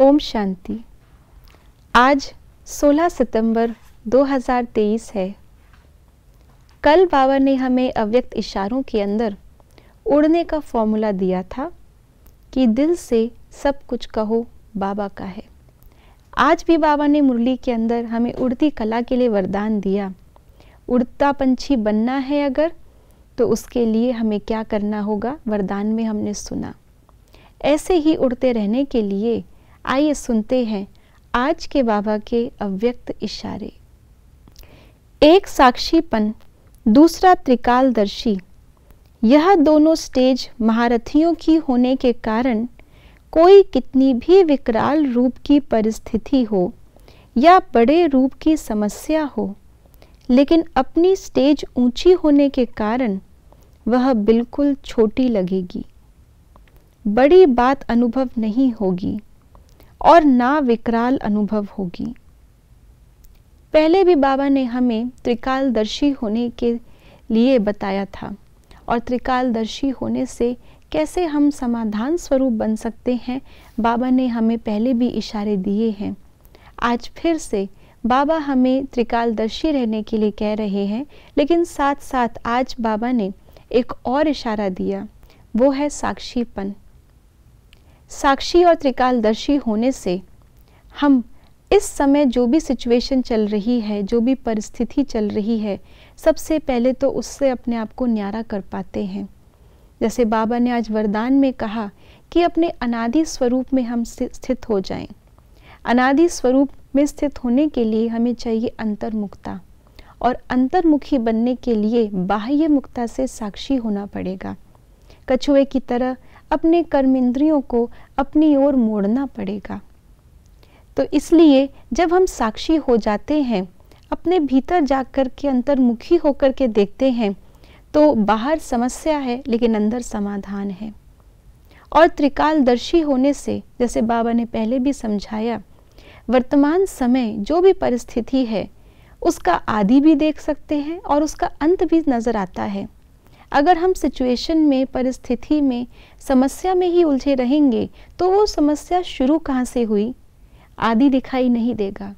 ओम शांति आज 16 सितंबर 2023 है कल बाबा ने हमें अव्यक्त इशारों के अंदर उड़ने का फॉर्मूला दिया था कि दिल से सब कुछ कहो बाबा का है आज भी बाबा ने मुरली के अंदर हमें उड़ती कला के लिए वरदान दिया उड़ता पंछी बनना है अगर तो उसके लिए हमें क्या करना होगा वरदान में हमने सुना ऐसे ही उड़ते रहने के लिए आइए सुनते हैं आज के बाबा के अव्यक्त इशारे एक साक्षीपन दूसरा त्रिकालदर्शी यह दोनों स्टेज महारथियों की होने के कारण कोई कितनी भी विकराल रूप की परिस्थिति हो या बड़े रूप की समस्या हो लेकिन अपनी स्टेज ऊंची होने के कारण वह बिल्कुल छोटी लगेगी बड़ी बात अनुभव नहीं होगी और ना विकराल अनुभव होगी पहले भी बाबा ने हमें त्रिकालदर्शी होने के लिए बताया था और त्रिकालदर्शी होने से कैसे हम समाधान स्वरूप बन सकते हैं बाबा ने हमें पहले भी इशारे दिए हैं आज फिर से बाबा हमें त्रिकालदर्शी रहने के लिए कह रहे हैं लेकिन साथ साथ आज बाबा ने एक और इशारा दिया वो है साक्षीपन साक्षी और त्रिकालदर्शी होने से हम इस समय जो भी सिचुएशन चल रही है जो भी परिस्थिति चल रही है सबसे पहले तो उससे अपने आप को न्यारा कर पाते हैं जैसे बाबा ने आज वरदान में कहा कि अपने अनादि स्वरूप में हम स्थित हो जाएं। अनादि स्वरूप में स्थित होने के लिए हमें चाहिए अंतर्मुखता और अंतर्मुखी बनने के लिए बाह्य मुक्ता से साक्षी होना पड़ेगा कछुए की तरह अपने कर्म इंद्रियों को अपनी ओर मोड़ना पड़ेगा तो इसलिए जब हम साक्षी हो जाते हैं अपने भीतर जाकर के अंतर्मुखी होकर के देखते हैं तो बाहर समस्या है लेकिन अंदर समाधान है और त्रिकालदर्शी होने से जैसे बाबा ने पहले भी समझाया वर्तमान समय जो भी परिस्थिति है उसका आदि भी देख सकते हैं और उसका अंत भी नज़र आता है अगर हम सिचुएशन में परिस्थिति में समस्या में ही उलझे रहेंगे तो वो समस्या शुरू कहाँ से हुई आदि दिखाई नहीं देगा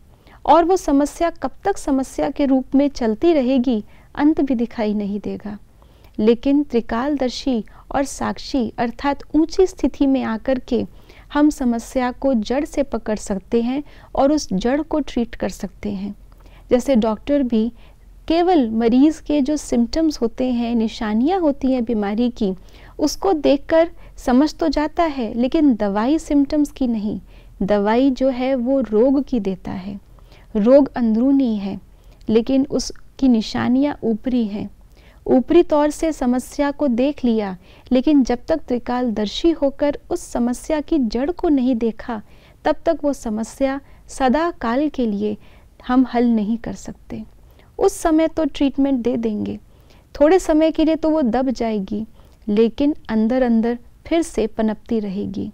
और वो समस्या कब तक समस्या के रूप में चलती रहेगी अंत भी दिखाई नहीं देगा लेकिन त्रिकालदर्शी और साक्षी अर्थात ऊंची स्थिति में आकर के हम समस्या को जड़ से पकड़ सकते हैं और उस जड़ को ट्रीट कर सकते हैं जैसे डॉक्टर भी केवल मरीज़ के जो सिम्टम्स होते हैं निशानियाँ होती हैं बीमारी की उसको देखकर समझ तो जाता है लेकिन दवाई सिम्टम्स की नहीं दवाई जो है वो रोग की देता है रोग अंदरूनी है लेकिन उस की निशानियां ऊपरी हैं ऊपरी तौर से समस्या को देख लिया लेकिन जब तक त्रिकालदर्शी होकर उस समस्या की जड़ को नहीं देखा तब तक वो समस्या सदा काल के लिए हम हल नहीं कर सकते उस समय तो ट्रीटमेंट दे देंगे थोड़े समय के लिए तो वो दब जाएगी लेकिन अंदर अंदर फिर से पनपती रहेगी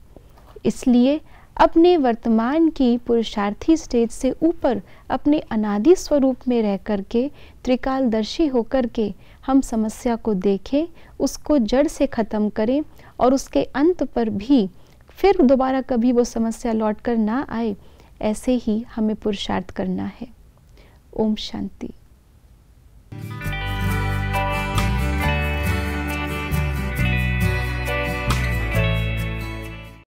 इसलिए अपने वर्तमान की पुरुषार्थी स्टेज से ऊपर अपने अनादि स्वरूप में रह कर के त्रिकालदर्शी होकर के हम समस्या को देखें उसको जड़ से ख़त्म करें और उसके अंत पर भी फिर दोबारा कभी वो समस्या लौट कर ना आए ऐसे ही हमें पुरुषार्थ करना है ओम शांति